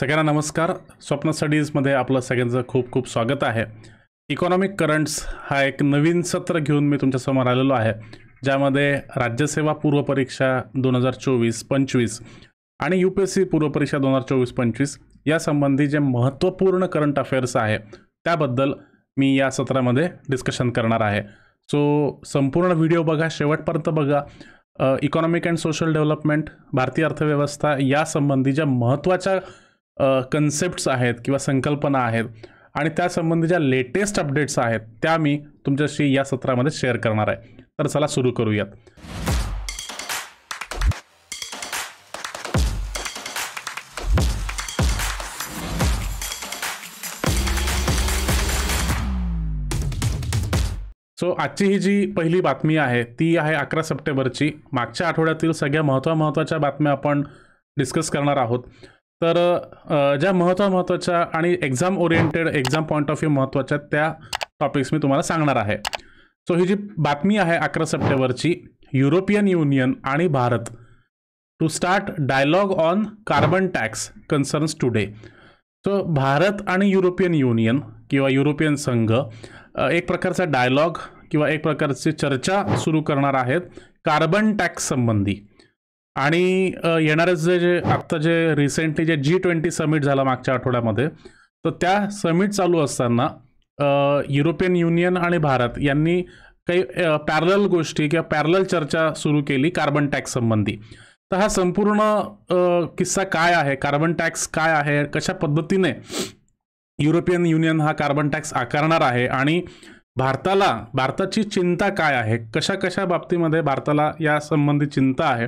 सगळ्यांना नमस्कार स्वप्न स्टडीजमध्ये आपलं सगळ्यांचं खूप खूप स्वागत आहे इकॉनॉमिक करंट्स हा एक नवीन सत्र घेऊन मी तुमच्यासमोर आलेलो आहे ज्यामध्ये राज्यसेवा पूर्वपरीक्षा दोन हजार चोवीस पंचवीस आणि यू पी एस सी पूर्वपरीक्षा दोन हजार चोवीस पंचवीस यासंबंधी जे महत्त्वपूर्ण करंट अफेअर्स आहे त्याबद्दल मी या सत्रामध्ये डिस्कशन करणार आहे सो संपूर्ण व्हिडिओ बघा शेवटपर्यंत बघा इकॉनॉमिक अँड सोशल डेव्हलपमेंट भारतीय अर्थव्यवस्था यासंबंधी ज्या महत्त्वाच्या कन्सेप्ट्स आहेत किंवा संकल्पना आहेत आणि त्यासंबंधी ज्या लेटेस्ट अपडेट्स आहेत त्या मी तुमच्याशी या सत्रामध्ये शेअर करणार आहे तर चला सुरू करूयात सो आजची ही जी पहिली बातमी आहे ती आहे अकरा सप्टेंबरची मागच्या आठवड्यातील सगळ्या महत्त्वा महत्त्वाच्या बातम्या आपण डिस्कस करणार आहोत तर ज्या महत्त्वा महत्त्वाच्या आणि exam oriented exam point of view महत्त्वाच्या त्या टॉपिक्स मी तुम्हाला सांगणार आहे सो ही जी बातमी आहे अकरा सप्टेंबरची युरोपियन युनियन आणि Bharat to start dialogue on carbon tax concerns today so Bharat आणि युरोपियन युनियन किंवा युरोपियन संघ एक प्रकारचा डायलॉग किंवा एक प्रकारची चर्चा सुरू करणार आहेत कार्बन टॅक्स संबंधी आणि येणारं जे आत्ता जे रिसेंटली जे जी ट्वेंटी समिट झाला मागच्या आठवड्यामध्ये तर त्या समिट चालू असताना युरोपियन युनियन आणि भारत यांनी काही पॅरल गोष्टी किंवा पॅरल चर्चा सुरू केली कार्बन टॅक्स संबंधी तर हा संपूर्ण किस्सा काय आहे कार्बन टॅक्स काय आहे कशा पद्धतीने युरोपियन युनियन हा कार्बन टॅक्स आकारणार आहे आणि भारताला भारताची चिंता काय आहे कशा कशा बाबतीमध्ये भारताला या संबंधी चिंता आहे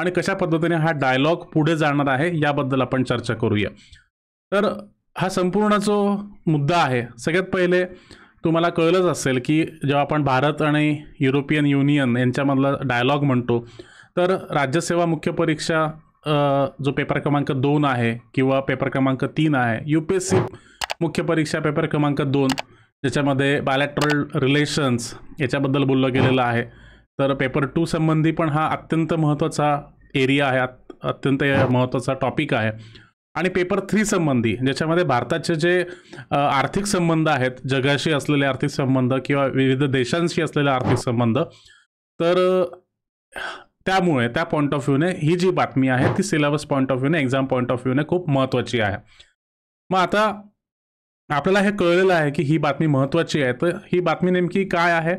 आणि कशा पद्धतीने हा डायलॉग पुढे जाणार आहे याबद्दल आपण चर्चा करूया तर हा संपूर्ण जो मुद्दा आहे सगळ्यात पहिले तुम्हाला कळलंच असेल की जेव्हा आपण भारत आणि युरोपियन युनियन यांच्यामधला डायलॉग म्हणतो तर राज्यसेवा मुख्य परीक्षा जो पेपर क्रमांक दोन आहे किंवा पेपर क्रमांक तीन आहे यू पी एस सी मुख्य परीक्षा पेपर क्रमांक दोन ज्याच्यामध्ये बायलॅट्रल रिलेशन्स याच्याबद्दल बोललं गेलेलं आहे तर पेपर टू संबंधी पण हा अत्यंत महत्त्वाचा एरिया आहे अत्यंत महत्त्वाचा टॉपिक आहे आणि पेपर थ्री संबंधी ज्याच्यामध्ये भारताचे जे आर्थिक संबंध आहेत जगाशी असलेले आर्थिक संबंध किंवा विविध देशांशी असलेले आर्थिक संबंध तर त्यामुळे त्या पॉईंट ऑफ व्ह्यूने ही जी बातमी आहे ती सिलेबस पॉईंट ऑफ व्ह्यूने एक्झाम पॉईंट ऑफ व्ह्यूने खूप महत्त्वाची आहे मग आता आपल्याला हे कळलेलं आहे की ही बातमी महत्त्वाची आहे तर ही बातमी नेमकी काय आहे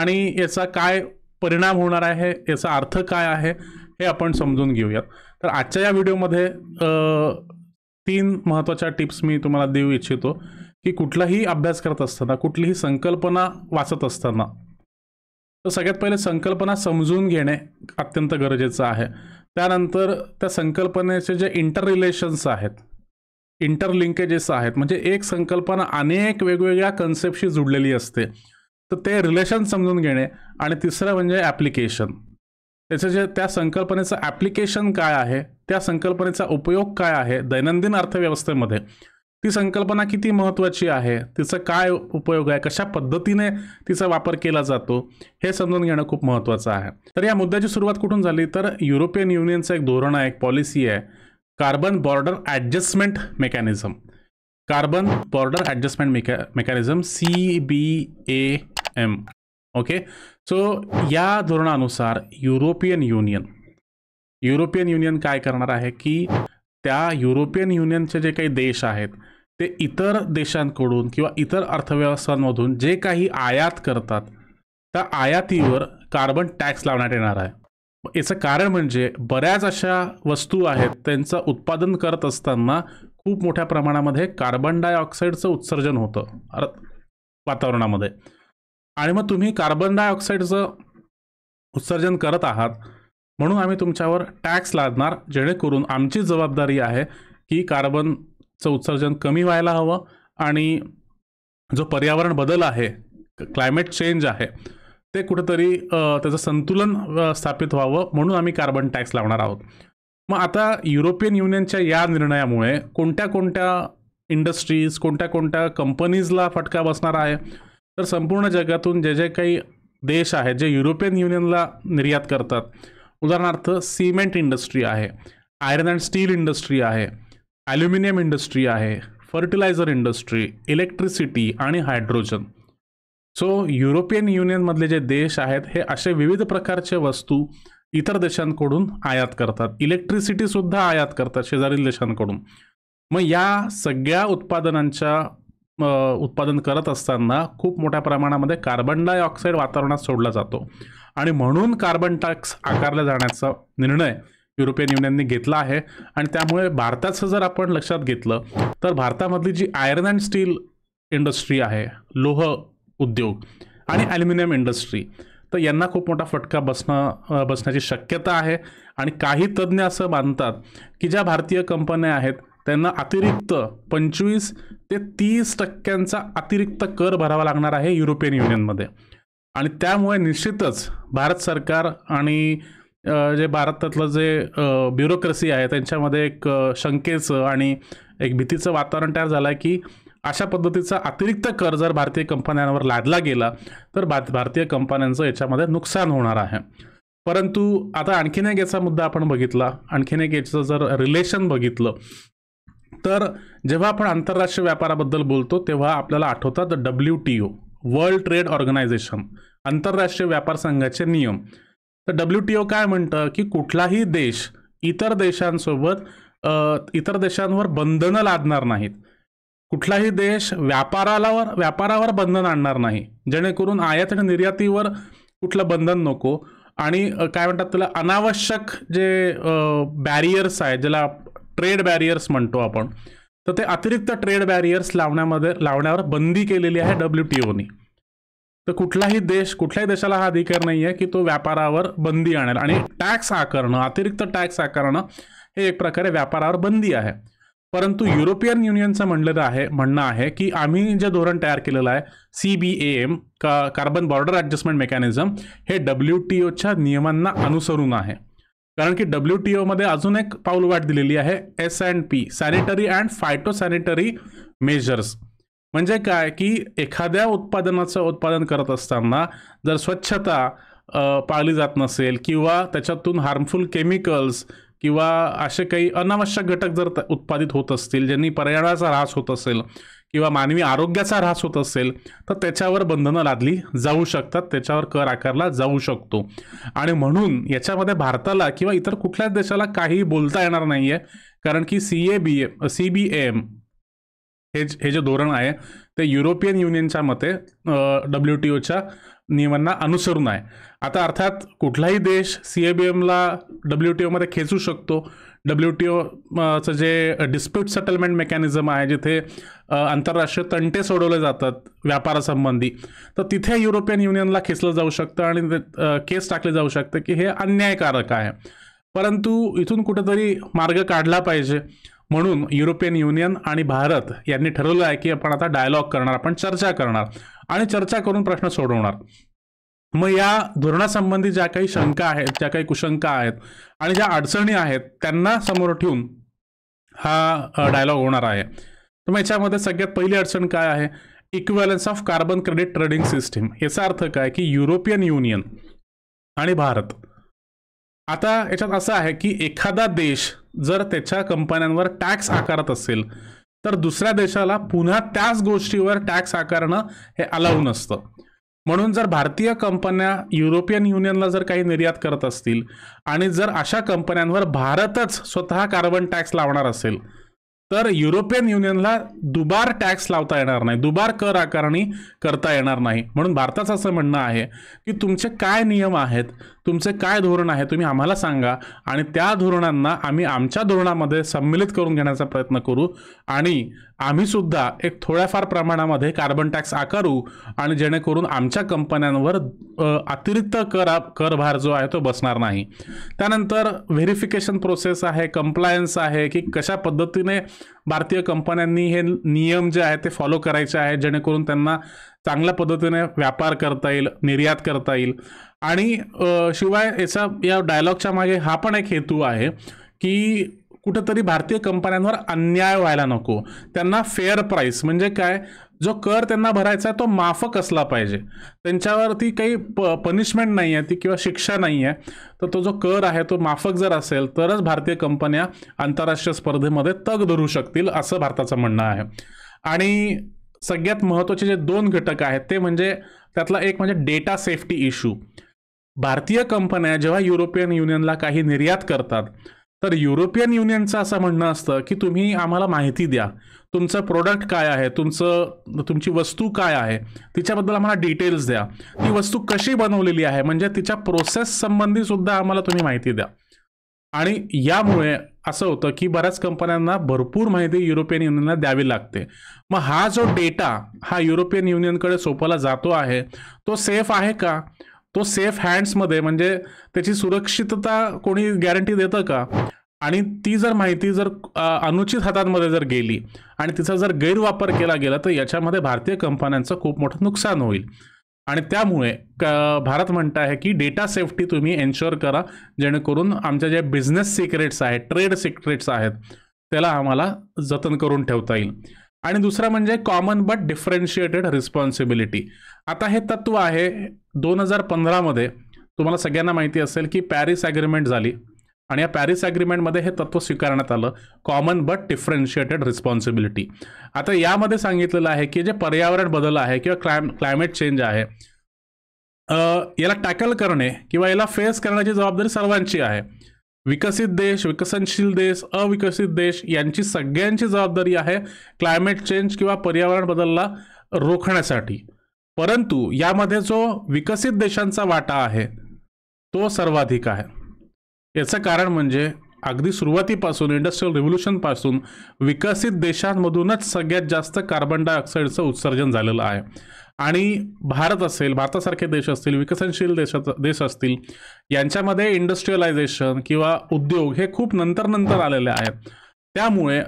आणि याचा काय परिणाम होणार आहे याचा अर्थ काय आहे हे आपण समजून घेऊयात तर आजच्या या व्हिडिओमध्ये तीन महत्त्वाच्या टिप्स मी तुम्हाला देऊ इच्छितो की कुठलाही अभ्यास करत असताना कुठलीही संकल्पना वाचत असताना तर सगळ्यात पहिले संकल्पना समजून घेणे अत्यंत गरजेचं आहे त्यानंतर त्या संकल्पनेचे जे इंटर रिलेशन्स आहेत इंटरलिंकेजेस आहेत म्हणजे एक संकल्पना अनेक वेगवेगळ्या कन्सेप्टशी जुडलेली असते तर ते रिलेशन समजून घेणे आणि तिसरं म्हणजे ॲप्लिकेशन त्याचं जे त्या संकल्पनेचं ॲप्लिकेशन काय आहे त्या संकल्पनेचा उपयोग काय आहे दैनंदिन अर्थव्यवस्थेमध्ये ती संकल्पना किती महत्त्वाची आहे तिचा काय उपयोग आहे कशा पद्धतीने तिचा वापर केला जातो हे समजून घेणं खूप महत्त्वाचं आहे तर या मुद्द्याची सुरुवात कुठून झाली तर युरोपियन युनियनचं एक धोरण आहे एक पॉलिसी आहे carbon border adjustment mechanism carbon border adjustment मेकॅ mechanism C B A M okay so या धोरणानुसार युरोपियन युनियन युरोपियन युनियन काय करणार आहे की त्या युरोपियन युनियनचे जे काही देश आहेत ते इतर देशांकडून किंवा इतर अर्थव्यवस्थांमधून जे काही आयात करतात त्या आयातीवर कार्बन टॅक्स लावण्यात येणार आहे याचं कारण म्हणजे बऱ्याच अशा वस्तू आहेत त्यांचं उत्पादन करत असताना खूप मोठ्या प्रमाणामध्ये कार्बन डायऑक्साईडचं उत्सर्जन होतं वातावरणामध्ये आणि मग तुम्ही कार्बन डायऑक्साईडचं उत्सर्जन करत आहात म्हणून आम्ही तुमच्यावर टॅक्स लादणार जेणेकरून आमची जबाबदारी आहे की कार्बनचं उत्सर्जन कमी व्हायला हवं आणि जो पर्यावरण बदल आहे क्लायमेट चेंज आहे ते कुठंतरी त्याचं संतुलन स्थापित व्हावं म्हणून आम्ही कार्बन टॅक्स लावणार आहोत मग आता युरोपियन युनियनच्या या निर्णयामुळे कोणत्या कोणत्या इंडस्ट्रीज कोणत्या कोणत्या कंपनीजला फटका बसणार आहे तर संपूर्ण जगातून जे जे काही देश आहेत जे युरोपियन युनियनला निर्यात करतात उदाहरणार्थ सिमेंट इंडस्ट्री आहे आयर्न अँड स्टील इंडस्ट्री आहे ॲल्युमिनियम इंडस्ट्री आहे फर्टिलायझर इंडस्ट्री इलेक्ट्रिसिटी आणि हायड्रोजन सो युरोपियन युनियनमधले जे देश आहेत हे असे विविध प्रकारचे वस्तू इतर देशांकडून आयात करतात इलेक्ट्रिसिटीसुद्धा आयात करतात शेजारील देशांकडून मग या सगळ्या उत्पादनांच्या उत्पादन करत असताना खूप मोठ्या प्रमाणामध्ये कार्बन डायऑक्साईड वातावरणात सोडला जातो आणि म्हणून कार्बन टॅक्स आकारला जाण्याचा निर्णय युरोपियन युनियनने घेतला आहे आणि त्यामुळे भारताचं जर आपण लक्षात घेतलं तर भारतामधली जी आयर्न अँड स्टील इंडस्ट्री आहे लोह उद्योग आणि ॲल्युमिनियम इंडस्ट्री तर यांना खूप मोठा फटका बसणं बसण्याची शक्यता आहे आणि काही तज्ज्ञ असं मानतात की ज्या भारतीय कंपन्या आहेत त्यांना अतिरिक्त पंचवीस ते तीस टक्क्यांचा अतिरिक्त कर भरावा लागणार आहे युरोपियन युनियनमध्ये आणि त्यामुळे निश्चितच भारत सरकार आणि जे भारतातलं जे ब्युरोक्रेसी आहे त्यांच्यामध्ये एक शंकेचं आणि एक भीतीचं वातावरण तयार झालं आहे की अशा पद्धतीचा अतिरिक्त कर जर भारतीय कंपन्यांवर लादला गेला तर भारतीय कंपन्यांचं याच्यामध्ये नुकसान होणार आहे परंतु आता आणखीन एक याचा मुद्दा आपण बघितला आणखीन एक याचं जर रिलेशन बघितलं तर जेव्हा आपण आंतरराष्ट्रीय व्यापाराबद्दल बोलतो तेव्हा आपल्याला आठवतात W T O World Trade Organization आंतरराष्ट्रीय व्यापार संघाचे नियम तर डब्ल्यू टी ओ काय म्हणतं की कुठलाही देश इतर देशांसोबत इतर देशांवर बंधनं लादणार नाहीत कुठलाही देश व्यापारालावर व्यापारावर बंधन आणणार नाही जेणेकरून आयात आणि निर्यातीवर कुठलं बंधन नको आणि काय म्हणतात त्याला अनावश्यक जे बॅरियर्स आहेत ज्याला ट्रेड बॅरियर्स म्हणतो आपण तर ते अतिरिक्त ट्रेड बॅरियर्स लावण्यामध्ये लावण्यावर बंदी केलेली आहे डब्ल्यू टी ओनी तर कुठलाही देश कुठल्याही देशाला हा अधिकार नाही आहे की तो व्यापारावर बंदी आणेल आणि टॅक्स आकारणं अतिरिक्त टॅक्स आकारणं हे एक प्रकारे व्यापारावर बंदी आहे परंतु युरोपियन युनियनचं म्हणलेलं आहे म्हणणं आहे की आम्ही जे धोरण तयार केलेलं आहे सी बी ए एम का कार्बन बॉर्डर ॲडजस्टमेंट मेकॅनिझम हे डब्ल्यू टी ओच्या नियमांना अनुसरून आहे कारण की डब्ल्यू टी ओमध्ये अजून एक पाऊल वाट दिलेली आहे S and P sanitary and phytosanitary measures म्हणजे काय की एखाद्या उत्पादनाचं उत्पादन करत असताना जर स्वच्छता पाळली जात नसेल किंवा त्याच्यातून हार्मफुल केमिकल्स किंवा असे काही अनावश्यक घटक जर उत्पादित होत असतील ज्यांनी पर्यावरणाचा ऱ्हास होत असेल किंवा मानवी आरोग्याचा ऱ्हास होत असेल तर त्याच्यावर बंधनं लादली जाऊ शकतात त्याच्यावर कर आकारला जाऊ शकतो आणि म्हणून याच्यामध्ये भारताला किंवा इतर कुठल्याच देशाला काही बोलता येणार नाहीये कारण की C A B M C B M हे हे जे धोरण आहे ते युरोपियन युनियनच्या मते डब्ल्यू टी ओच्या नियमांना अनुसरून आहे आता अर्थात कुठलाही देश सी ए बी एमला डब्ल्यू टी ओमध्ये खेचू शकतो डब्ल्यू टी ओचं जे डिस्प्यूट सेटलमेंट मेकॅनिझम आहे जिथे आंतरराष्ट्रीय तंटे सोडवले जातात व्यापारासंबंधी तर तिथे युरोपियन युनियनला खेचलं जाऊ शकतं आणि केस टाकले जाऊ शकतं की हे अन्यायकारक आहे परंतु इथून कुठेतरी मार्ग काढला पाहिजे म्हणून युरोपियन युनियन आणि भारत यांनी ठरवलं आहे की आपण आता डायलॉग करणार आपण चर्चा करणार आणि चर्चा करून प्रश्न सोडवणार मग या धोरणासंबंधी ज्या काही शंका आहेत ज्या काही कुशंका आहेत आणि ज्या अडचणी आहेत त्यांना समोर ठेवून हा डायलॉग होणार आहे तर मग याच्यामध्ये सगळ्यात पहिली अडचण काय आहे equivalence of carbon credit trading system याचा अर्थ काय की युरोपियन युनियन आणि भारत आता याच्यात असं आहे की एखादा देश जर त्याच्या कंपन्यांवर टॅक्स आकारत असेल तर दुसऱ्या देशाला पुन्हा त्याच गोष्टीवर टॅक्स आकारणं हे अलाऊ नसतं म्हणून जर भारतीय कंपन्या युरोपियन युनियनला जर काही निर्यात करत असतील आणि जर अशा कंपन्यांवर भारतच स्वतः कार्बन टॅक्स लावणार असेल तर युरोपियन युनियनला दुबार टॅक्स लावता येणार नाही दुबार कर आकारणी करता येणार नाही म्हणून भारताचं असं म्हणणं आहे की तुमचे काय नियम आहेत तुमचं काय धोरण आहे तुम्ही आम्हाला सांगा आणि त्या धोरणांना आम्ही आमच्या धोरणामध्ये संमिलित करून घेण्याचा प्रयत्न करू आणि आम्ही सुद्धा एक थोड्याफार प्रमाणामध्ये कार्बन टॅक्स आकारू आणि जेणेकरून आमच्या कंपन्यांवर अतिरिक्त कर करभार जो आहे तो बसणार नाही त्यानंतर व्हेरिफिकेशन प्रोसेस आहे कम्प्लायन्स आहे की कशा पद्धतीने भारतीय कंपन्यांनी हे नियम जे आहे ते फॉलो करायचे आहेत जेणेकरून त्यांना चांगल्या पद्धतीने व्यापार करता येईल निर्यात करता येईल आणि शिवाय याचा या डायलॉगच्या मागे हा पण एक हेतू आहे की कुठंतरी भारतीय कंपन्यांवर अन्याय व्हायला नको त्यांना फेअर प्राईस म्हणजे काय जो कर त्यांना भरायचा आहे तो माफक असला पाहिजे त्यांच्यावरती काही प पनिशमेंट नाही आहे ती किंवा शिक्षा नाही आहे तर तो जो कर आहे तो माफक जर असेल तरच भारतीय कंपन्या आंतरराष्ट्रीय स्पर्धेमध्ये तग धरू शकतील असं भारताचं म्हणणं आहे आणि सगळ्यात महत्त्वाचे जे दोन घटक आहेत ते म्हणजे त्यातला एक म्हणजे डेटा सेफ्टी इश्यू भारतीय कंपन्या जेव्हा युरोपियन युनियनला काही निर्यात करतात तर युरोपियन युनियनचं असं म्हणणं असतं की तुम्ही आम्हाला माहिती द्या तुमचं प्रोडक्ट काय आहे तुमचं तुमची वस्तू काय आहे तिच्याबद्दल आम्हाला डिटेल्स द्या ती वस्तू कशी बनवलेली आहे म्हणजे तिच्या प्रोसेस संबंधी सुद्धा आम्हाला तुम्ही माहिती द्या आणि यामुळे असं होतं की बऱ्याच कंपन्यांना भरपूर माहिती युरोपियन युनियनला द्यावी लागते मग हा जो डेटा हा युरोपियन युनियनकडे सोपवला जातो आहे तो सेफ आहे का तो सेफ हँड्समध्ये म्हणजे त्याची सुरक्षितता कोणी गॅरंटी देतं का आणि ती जर माहिती जर अनुचित हातांमध्ये जर गेली आणि तिचा जर गैरवापर केला गेला तर याच्यामध्ये भारतीय कंपन्यांचं खूप मोठं नुकसान होईल आणि त्यामुळे क भारत म्हणत आहे की डेटा सेफ्टी तुम्ही एन्श्युअर करा जेणेकरून आमच्या ज्या बिझनेस सिक्रेट्स आहेत ट्रेड सिक्रेट्स आहेत त्याला आम्हाला जतन करून ठेवता येईल आणि दुसरा म्हणजे कॉमन बट डिफरेन्शिएटेड रिस्पॉन्सिबिलिटी आता हे तत्व आहे दोन हजार पंधरामध्ये तुम्हाला सगळ्यांना माहिती असेल की पॅरिस ॲग्रीमेंट झाली आणि या पॅरिस ॲग्रीमेंटमध्ये हे तत्व स्वीकारण्यात आलं कॉमन बट डिफरन्शिएटेड रिस्पॉन्सिबिलिटी आता यामध्ये सांगितलेलं आहे की जे पर्यावरण बदल आहे किंवा क्लायम क्लायमेट चेंज आहे याला टॅकल करणे किंवा याला फेस करण्याची जबाबदारी सर्वांची आहे विकसित देश विकसनशील देश अविकसित देश यांची सगळ्यांची जबाबदारी आहे क्लायमेट चेंज किंवा पर्यावरण बदलला रोखण्यासाठी परंतु यामध्ये जो विकसित देशांचा वाटा आहे तो सर्वाधिक आहे याचं कारण म्हणजे अगदी सुरुवातीपासून इंडस्ट्रियल रिव्होल्युशनपासून विकसित देशांमधूनच सगळ्यात जास्त कार्बन डायऑक्साईडचं उत्सर्जन झालेलं आहे आणि भारत असेल भारतासारखे देश असतील विकसनशील देशाचा देश असतील यांच्यामध्ये इंडस्ट्रियलायझेशन किंवा उद्योग हे खूप नंतर नंतर आलेले आहेत त्यामुळे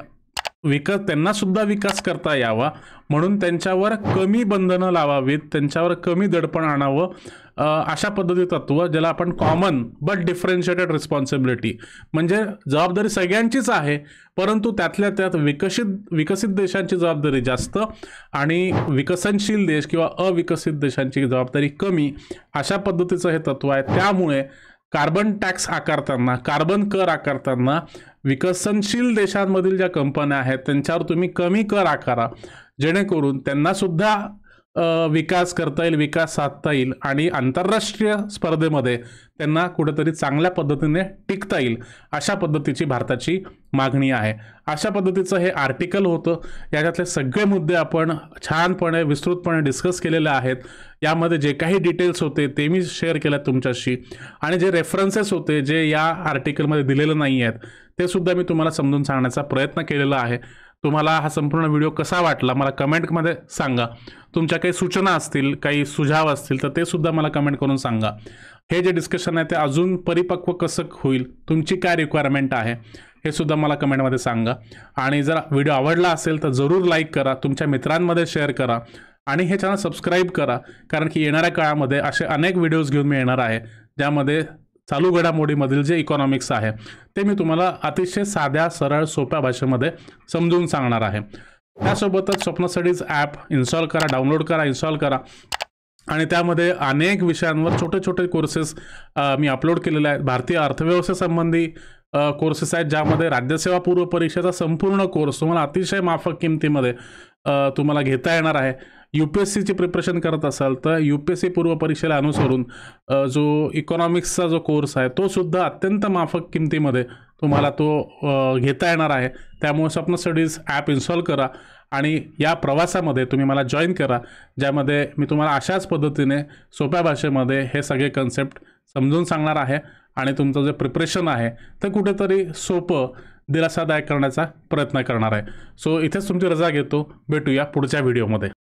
विक त्यांनासुद्धा विकास करता यावा म्हणून त्यांच्यावर कमी बंधनं लावावीत त्यांच्यावर कमी दडपण आणावं अशा पद्धती तत्व ज्याला आपण कॉमन बट डिफरेन्शिएटेड रिस्पॉन्सिबिलिटी म्हणजे जबाबदारी सगळ्यांचीच आहे परंतु त्यातल्या त्यात विकसित विकसित देशांची जबाबदारी जास्त आणि विकसनशील देश किंवा अविकसित देशांची जबाबदारी कमी अशा पद्धतीचं हे तत्व आहे त्यामुळे कार्बन टॅक्स आकारताना कार्बन कर आकारताना विकसनशील देशांमधील ज्या कंपन्या आहेत त्यांच्यावर तुम्ही कमी कर आकारा जेणेकरून त्यांनासुद्धा विकास करता येईल विकास साधता येईल आणि आंतरराष्ट्रीय स्पर्धेमध्ये त्यांना कुठेतरी चांगल्या पद्धतीने टिकता येईल अशा पद्धतीची भारताची मागणी आहे अशा पद्धतीचं हे आर्टिकल होतं याच्यातले सगळे मुद्दे आपण छानपणे विस्तृतपणे डिस्कस केलेले आहेत यामध्ये जे काही डिटेल्स होते ते मी शेअर केल्या तुमच्याशी आणि जे रेफरन्सेस होते जे या आर्टिकलमध्ये दिलेले नाही आहेत ते सुद्धा मी तुम्हाला समजून सांगण्याचा प्रयत्न केलेला आहे तुम्हाला हा संपूर्ण व्हिडिओ कसा वाटला मला कमेंटमध्ये सांगा तुमच्या काही सूचना असतील काही सुझाव असतील तर ते सुद्धा मला कमेंट करून सांगा हे जे डिस्कशन आहे ते अजून परिपक्व कसं होईल तुमची काय रिक्वायरमेंट आहे हे सुद्धा मला कमेंटमध्ये सांगा आणि जर व्हिडिओ आवडला असेल तर जरूर लाईक करा तुमच्या मित्रांमध्ये शेअर करा आणि हे चॅनल सबस्क्राईब करा कारण की येणाऱ्या काळामध्ये असे अनेक व्हिडिओज घेऊन मी येणार आहे ज्यामध्ये चालू घडामोडीमधील जे इकॉनॉमिक्स आहे ते मी तुम्हाला अतिशय साध्या सरळ सोप्या भाषेमध्ये समजून सांगणार आहे त्यासोबतच स्वप्न स्टडीज ॲप इन्स्टॉल करा डाउनलोड करा इन्स्टॉल करा आणि त्यामध्ये अनेक विषयांवर छोटे छोटे कोर्सेस मी अपलोड केलेले आहेत भारतीय अर्थव्यवस्थेसंबंधी कोर्सेस आहेत ज्यामध्ये राज्यसेवा पूर्व परीक्षेचा संपूर्ण कोर्स तुम्हाला अतिशय माफक किमतीमध्ये तुम्हाला घेता येणार आहे यू पी एस सीची प्रिपरेशन करत असाल तर यू पी एस सी पूर्व परीक्षेला अनुसरून जो इकॉनॉमिक्सचा जो कोर्स आहे तो सुद्धा अत्यंत माफक किमतीमध्ये तुम्हाला तो घेता येणार आहे त्यामुळे स्वप्न स्टडीज ॲप इन्स्टॉल करा आणि या प्रवासामध्ये तुम्ही मला जॉईन करा ज्यामध्ये मी तुम्हाला अशाच पद्धतीने सोप्या भाषेमध्ये हे सगळे कन्सेप्ट समजून सांगणार आहे आणि तुमचं जे प्रिपरेशन आहे ते कुठेतरी सोपं दिलासादायक करण्याचा प्रयत्न करणार आहे सो इथेच तुमची रजा घेतो भेटूया पुढच्या व्हिडिओमध्ये